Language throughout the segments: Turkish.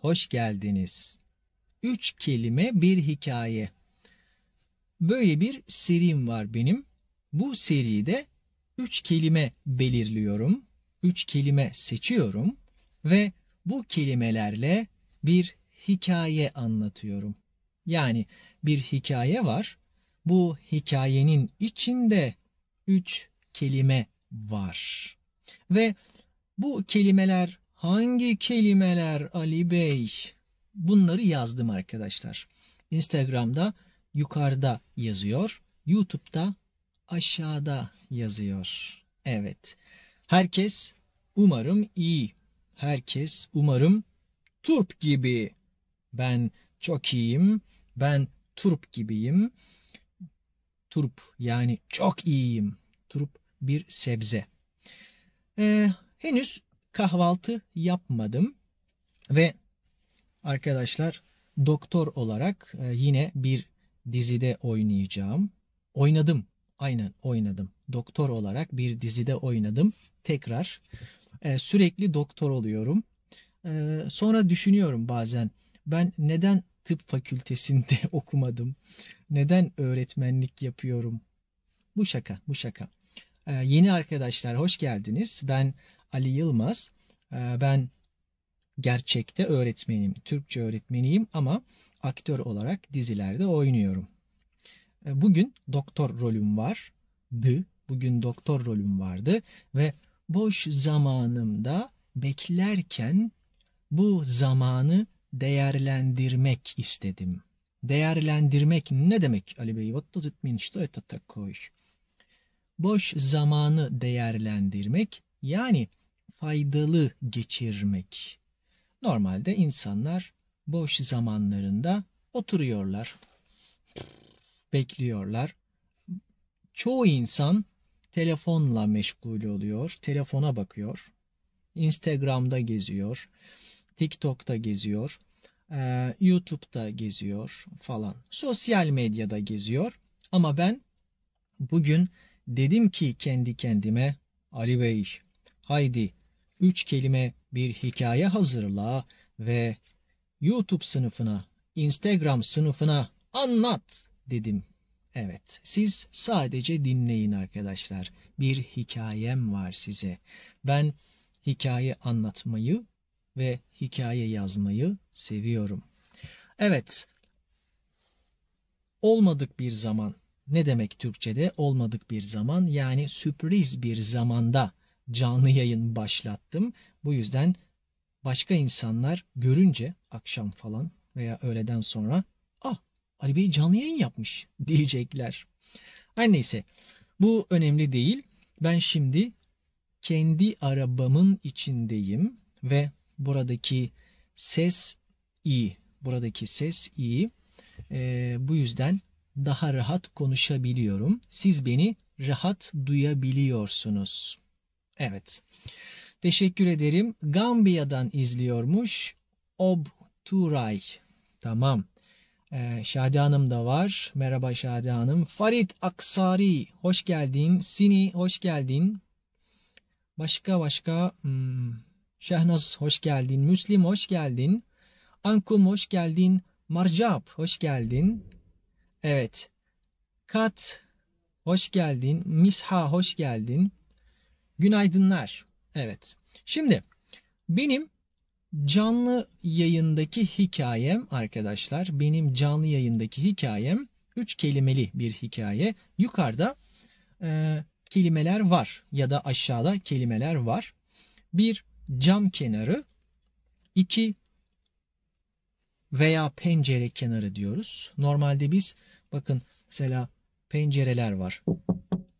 hoş geldiniz. Üç kelime bir hikaye. Böyle bir serim var benim. Bu seride üç kelime belirliyorum. Üç kelime seçiyorum ve bu kelimelerle bir hikaye anlatıyorum. Yani bir hikaye var. Bu hikayenin içinde üç kelime var. Ve bu kelimeler Hangi kelimeler Ali Bey? Bunları yazdım arkadaşlar. Instagram'da yukarıda yazıyor. YouTube'da aşağıda yazıyor. Evet. Herkes umarım iyi. Herkes umarım turp gibi. Ben çok iyiyim. Ben turp gibiyim. Turp yani çok iyiyim. Turp bir sebze. Ee, henüz kahvaltı yapmadım ve arkadaşlar doktor olarak e, yine bir dizide oynayacağım. Oynadım. Aynen oynadım. Doktor olarak bir dizide oynadım. Tekrar e, sürekli doktor oluyorum. E, sonra düşünüyorum bazen ben neden tıp fakültesinde okumadım? Neden öğretmenlik yapıyorum? Bu şaka, bu şaka. yeni arkadaşlar hoş geldiniz. Ben Ali Yılmaz. Ee, ben gerçekte öğretmenim, Türkçe öğretmeniyim ama aktör olarak dizilerde oynuyorum. Ee, bugün doktor rolüm vardı. Bugün doktor rolüm vardı ve boş zamanımda beklerken bu zamanı değerlendirmek istedim. Değerlendirmek ne demek Ali Bey? What does it mean? İşte etatakoy. Boş zamanı değerlendirmek yani faydalı geçirmek. Normalde insanlar boş zamanlarında oturuyorlar, bekliyorlar. Çoğu insan telefonla meşgul oluyor, telefona bakıyor, Instagram'da geziyor, TikTok'ta geziyor, YouTube'da geziyor falan. Sosyal medyada geziyor ama ben bugün dedim ki kendi kendime Ali Bey haydi üç kelime bir hikaye hazırla ve YouTube sınıfına, Instagram sınıfına anlat dedim. Evet, siz sadece dinleyin arkadaşlar. Bir hikayem var size. Ben hikaye anlatmayı ve hikaye yazmayı seviyorum. Evet. Olmadık bir zaman. Ne demek Türkçede olmadık bir zaman? Yani sürpriz bir zamanda canlı yayın başlattım. Bu yüzden başka insanlar görünce akşam falan veya öğleden sonra ah Ali Bey canlı yayın yapmış diyecekler. Her neyse bu önemli değil. Ben şimdi kendi arabamın içindeyim ve buradaki ses iyi. Buradaki ses iyi. Ee, bu yüzden daha rahat konuşabiliyorum. Siz beni rahat duyabiliyorsunuz. Evet, Teşekkür ederim. Gambiya'dan izliyormuş. Ob Turay. Tamam. Ee, Şadi Hanım da var. Merhaba Şadi Hanım. Farid Aksari. Hoş geldin. Sini hoş geldin. Başka başka. Hmm. Şehnaz hoş geldin. Müslim hoş geldin. Ankum hoş geldin. Marcab hoş geldin. Evet. Kat hoş geldin. Misha hoş geldin. Günaydınlar. Evet. Şimdi benim canlı yayındaki hikayem arkadaşlar, benim canlı yayındaki hikayem üç kelimeli bir hikaye. Yukarıda e, kelimeler var ya da aşağıda kelimeler var. Bir cam kenarı, iki veya pencere kenarı diyoruz. Normalde biz bakın mesela pencereler var.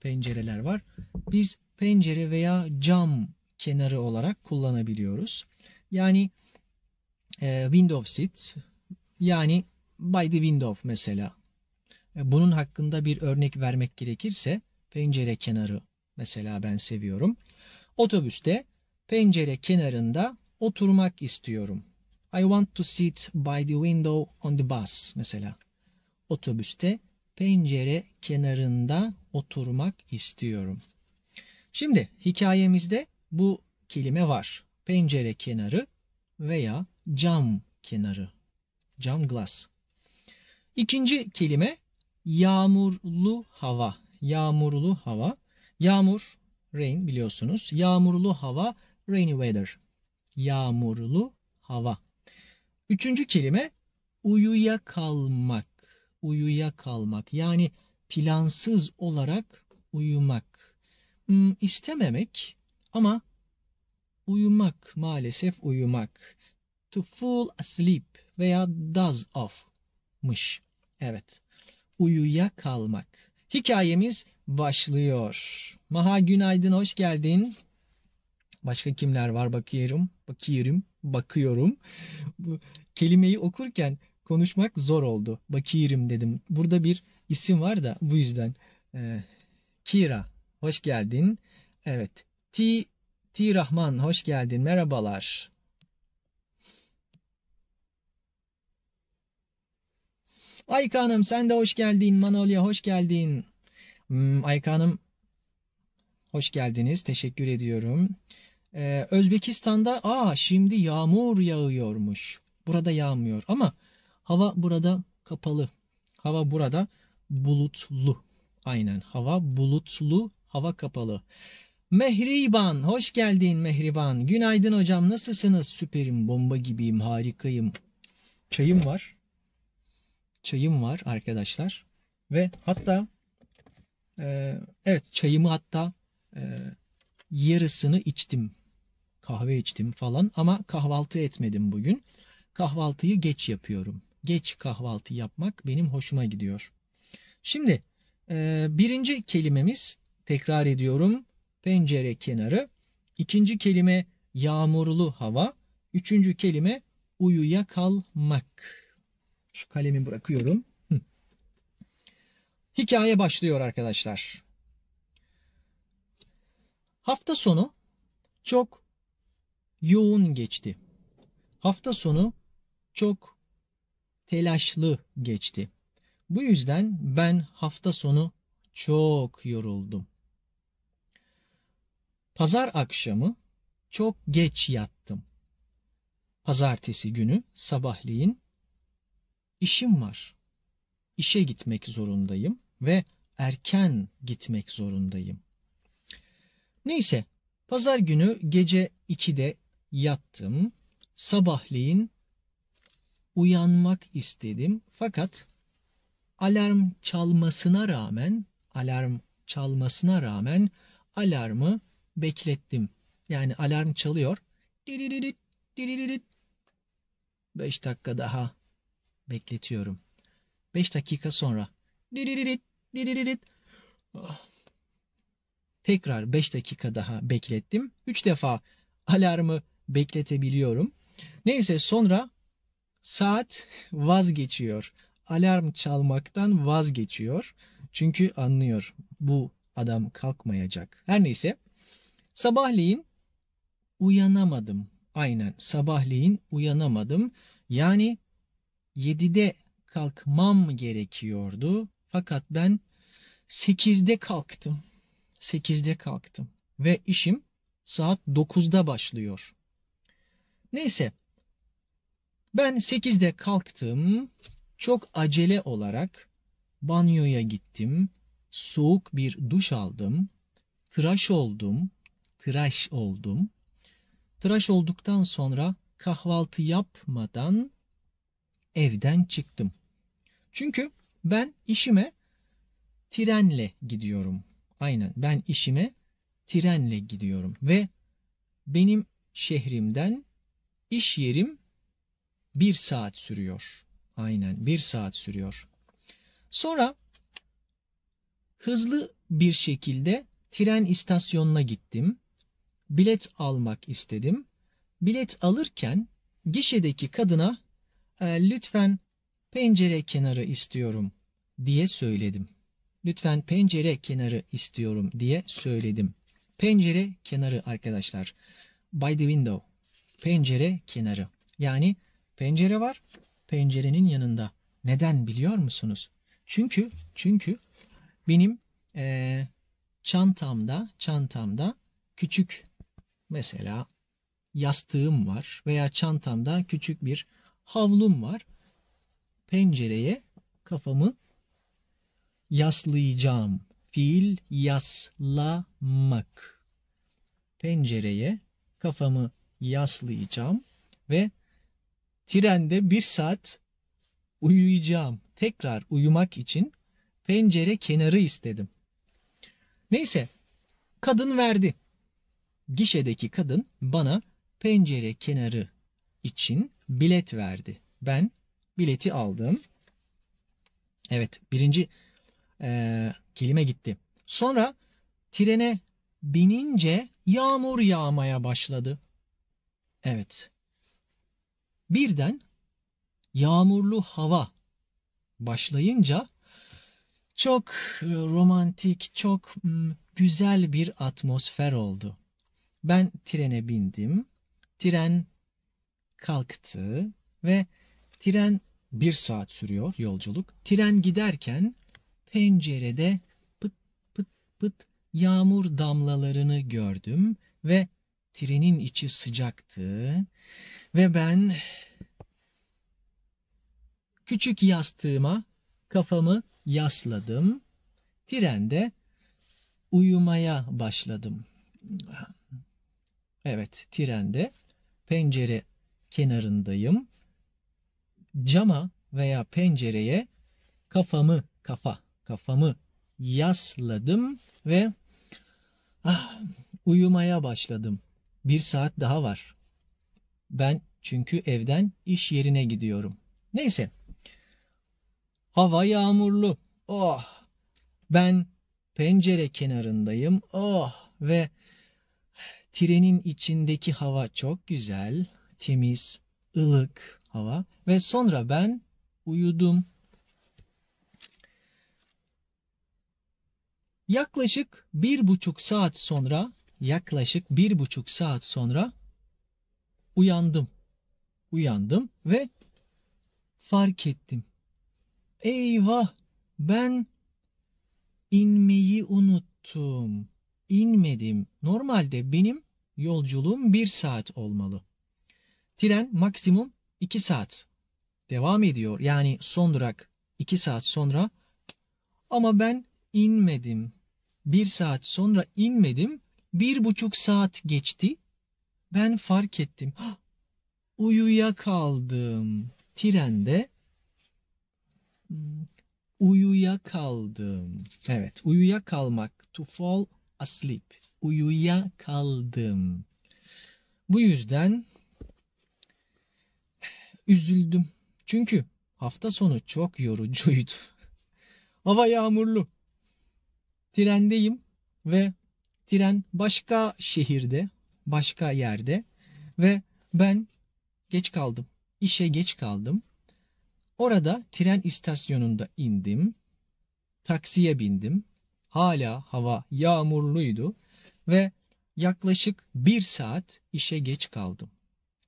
Pencereler var. Biz pencere veya cam kenarı olarak kullanabiliyoruz. Yani e, window seat yani by the window mesela. E, bunun hakkında bir örnek vermek gerekirse pencere kenarı mesela ben seviyorum. Otobüste pencere kenarında oturmak istiyorum. I want to sit by the window on the bus mesela. Otobüste pencere kenarında oturmak istiyorum. Şimdi hikayemizde bu kelime var. Pencere kenarı veya cam kenarı. Cam glass. İkinci kelime yağmurlu hava. Yağmurlu hava. Yağmur rain biliyorsunuz. Yağmurlu hava rainy weather. Yağmurlu hava. Üçüncü kelime uyuya kalmak. Uyuya kalmak yani plansız olarak uyumak. Hmm, istememek ama uyumak maalesef uyumak. To fall asleep veya does of'mış. Evet. Uyuya kalmak. Hikayemiz başlıyor. Maha günaydın hoş geldin. Başka kimler var bakıyorum. Bakıyorum. Bakıyorum. Bu kelimeyi okurken konuşmak zor oldu. bakıyorum dedim. Burada bir isim var da bu yüzden. Ee, Kira Hoş geldin. Evet. T, T Rahman hoş geldin. Merhabalar. Ayka Hanım sen de hoş geldin. Manolya hoş geldin. Hmm, Ayka Hanım hoş geldiniz. Teşekkür ediyorum. Ee, Özbekistan'da aa şimdi yağmur yağıyormuş. Burada yağmıyor ama hava burada kapalı. Hava burada bulutlu. Aynen hava bulutlu hava kapalı. Mehriban, hoş geldin Mehriban. Günaydın hocam, nasılsınız? Süperim, bomba gibiyim, harikayım. Çayım var. Çayım var arkadaşlar. Ve hatta, e, evet çayımı hatta e, yarısını içtim. Kahve içtim falan ama kahvaltı etmedim bugün. Kahvaltıyı geç yapıyorum. Geç kahvaltı yapmak benim hoşuma gidiyor. Şimdi e, birinci kelimemiz Tekrar ediyorum. Pencere kenarı. İkinci kelime yağmurlu hava. Üçüncü kelime uyuya kalmak. Şu kalemi bırakıyorum. Hikaye başlıyor arkadaşlar. Hafta sonu çok yoğun geçti. Hafta sonu çok telaşlı geçti. Bu yüzden ben hafta sonu çok yoruldum. Pazar akşamı çok geç yattım. Pazartesi günü sabahleyin işim var. İşe gitmek zorundayım ve erken gitmek zorundayım. Neyse, pazar günü gece 2'de yattım. Sabahleyin uyanmak istedim fakat alarm çalmasına rağmen, alarm çalmasına rağmen alarmı beklettim. Yani alarm çalıyor. 5 dakika daha bekletiyorum. 5 dakika sonra. Ah. Tekrar 5 dakika daha beklettim. 3 defa alarmı bekletebiliyorum. Neyse sonra saat vazgeçiyor. Alarm çalmaktan vazgeçiyor. Çünkü anlıyor bu adam kalkmayacak. Her neyse Sabahleyin uyanamadım. Aynen sabahleyin uyanamadım. Yani 7'de kalkmam gerekiyordu. Fakat ben 8'de kalktım. 8'de kalktım ve işim saat 9'da başlıyor. Neyse. Ben 8'de kalktım. Çok acele olarak banyoya gittim. Soğuk bir duş aldım. Tıraş oldum tıraş oldum. Tıraş olduktan sonra kahvaltı yapmadan evden çıktım. Çünkü ben işime trenle gidiyorum. Aynen ben işime trenle gidiyorum ve benim şehrimden iş yerim bir saat sürüyor. Aynen bir saat sürüyor. Sonra hızlı bir şekilde tren istasyonuna gittim bilet almak istedim. Bilet alırken gişedeki kadına e, lütfen pencere kenarı istiyorum diye söyledim. Lütfen pencere kenarı istiyorum diye söyledim. Pencere kenarı arkadaşlar. By the window. Pencere kenarı. Yani pencere var, pencerenin yanında. Neden biliyor musunuz? Çünkü çünkü benim e, çantamda çantamda küçük Mesela yastığım var veya çantamda küçük bir havlum var. Pencereye kafamı yaslayacağım. Fiil yaslamak. Pencereye kafamı yaslayacağım ve trende bir saat uyuyacağım. Tekrar uyumak için pencere kenarı istedim. Neyse kadın verdi. Gişedeki kadın bana pencere kenarı için bilet verdi. Ben bileti aldım. Evet birinci e, kelime gitti. Sonra trene binince yağmur yağmaya başladı. Evet. Birden yağmurlu hava başlayınca çok romantik, çok güzel bir atmosfer oldu. Ben trene bindim. Tren kalktı ve tren bir saat sürüyor yolculuk. Tren giderken pencerede pıt pıt pıt yağmur damlalarını gördüm ve trenin içi sıcaktı ve ben küçük yastığıma kafamı yasladım. Trende uyumaya başladım. Evet trende pencere kenarındayım. Cama veya pencereye kafamı kafa kafamı yasladım ve ah, uyumaya başladım. Bir saat daha var. Ben çünkü evden iş yerine gidiyorum. Neyse. Hava yağmurlu. Oh. Ben pencere kenarındayım. Oh ve Trenin içindeki hava çok güzel, temiz, ılık hava ve sonra ben uyudum. Yaklaşık bir buçuk saat sonra, yaklaşık bir buçuk saat sonra uyandım. Uyandım ve fark ettim. Eyvah ben inmeyi unuttum inmedim. Normalde benim yolculuğum bir saat olmalı. Tren maksimum iki saat. Devam ediyor. Yani son durak iki saat sonra. Ama ben inmedim. Bir saat sonra inmedim. Bir buçuk saat geçti. Ben fark ettim. Ah, uyuya kaldım. Trende hmm, Uyuya kaldım. Evet, uyuya kalmak. To fall Asleep, Uyuya kaldım. Bu yüzden üzüldüm. Çünkü hafta sonu çok yorucuydu. Hava yağmurlu. Trendeyim ve tren başka şehirde, başka yerde ve ben geç kaldım. İşe geç kaldım. Orada tren istasyonunda indim. Taksiye bindim hala hava yağmurluydu ve yaklaşık bir saat işe geç kaldım.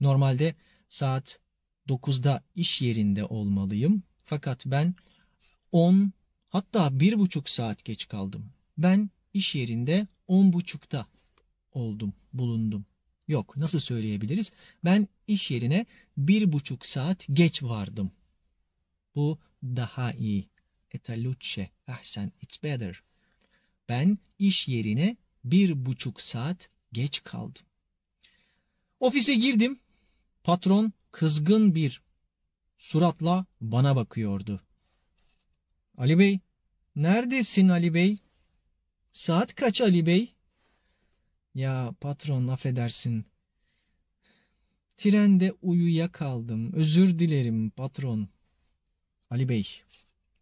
Normalde saat 9'da iş yerinde olmalıyım fakat ben 10 hatta bir buçuk saat geç kaldım. Ben iş yerinde 10 buçukta oldum, bulundum. Yok nasıl söyleyebiliriz? Ben iş yerine bir buçuk saat geç vardım. Bu daha iyi. Etaluce, ahsen, it's better. Ben iş yerine bir buçuk saat geç kaldım. Ofise girdim. Patron kızgın bir suratla bana bakıyordu. Ali Bey, neredesin Ali Bey? Saat kaç Ali Bey? Ya patron affedersin. Trende uyuya kaldım. Özür dilerim patron. Ali Bey,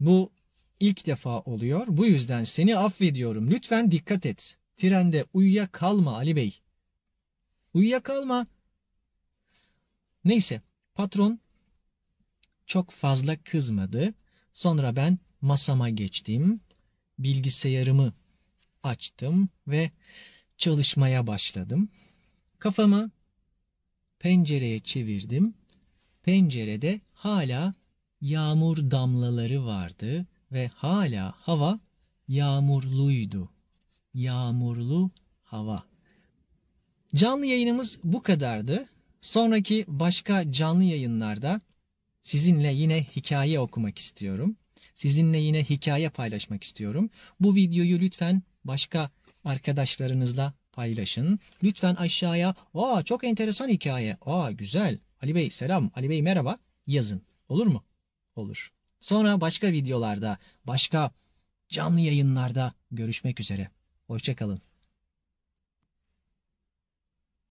bu ilk defa oluyor. Bu yüzden seni affediyorum. Lütfen dikkat et. Trende uyuya kalma Ali Bey. Uyuya kalma. Neyse patron çok fazla kızmadı. Sonra ben masama geçtim. Bilgisayarımı açtım ve çalışmaya başladım. Kafamı pencereye çevirdim. Pencerede hala yağmur damlaları vardı ve hala hava yağmurluydu. Yağmurlu hava. Canlı yayınımız bu kadardı. Sonraki başka canlı yayınlarda sizinle yine hikaye okumak istiyorum. Sizinle yine hikaye paylaşmak istiyorum. Bu videoyu lütfen başka arkadaşlarınızla paylaşın. Lütfen aşağıya "Aa çok enteresan hikaye. Aa güzel. Ali Bey selam. Ali Bey merhaba." yazın. Olur mu? Olur. Sonra başka videolarda, başka canlı yayınlarda görüşmek üzere. Hoşçakalın.